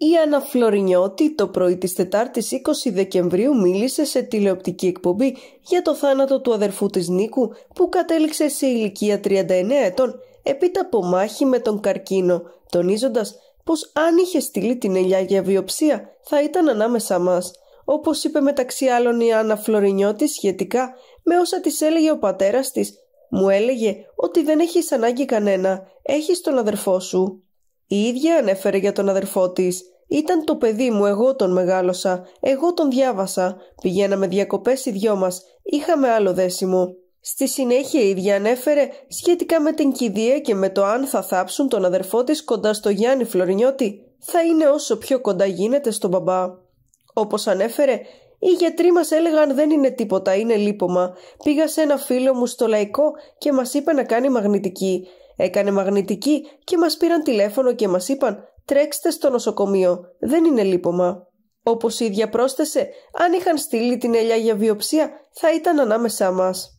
Η Άννα Φλωρινιώτη το πρωί της Τετάρτης 20 Δεκεμβρίου μίλησε σε τηλεοπτική εκπομπή για το θάνατο του αδερφού της Νίκου που κατέληξε σε ηλικία 39 ετών επί από μάχη με τον καρκίνο, τονίζοντας πως αν είχε στείλει την ελιά για βιοψία θα ήταν ανάμεσά μας. Όπως είπε μεταξύ άλλων η Άννα Φλωρινιώτη σχετικά με όσα της έλεγε ο πατέρας της, μου έλεγε ότι δεν έχεις ανάγκη κανένα, έχεις τον αδερφό σου. Η ίδια ανέφερε για τον αδερφό της. «Ήταν το παιδί μου, εγώ τον μεγάλωσα, εγώ τον διάβασα, πηγαίναμε διακοπές οι δυο μας είχαμε άλλο δέσιμο». Στη συνέχεια η ίδια ανέφερε σχετικά με την κηδεία και με το αν θα θάψουν τον αδερφό της κοντά στο Γιάννη Φλωρινιώτη θα είναι όσο πιο κοντά γίνεται στον μπαμπά. Όπως ανέφερε, οι γιατροί μας έλεγαν δεν είναι τίποτα, είναι λίπομα. Πήγα σε ένα φίλο μου στο λαϊκό και μας είπε να κάνει μαγνητική. Έκανε μαγνητική και μας πήραν τηλέφωνο και μας είπαν «Τρέξτε στο νοσοκομείο, δεν είναι λίπομα». Όπως η ίδια πρόσθεσε, αν είχαν στείλει την ελιά για βιοψία θα ήταν ανάμεσά μας.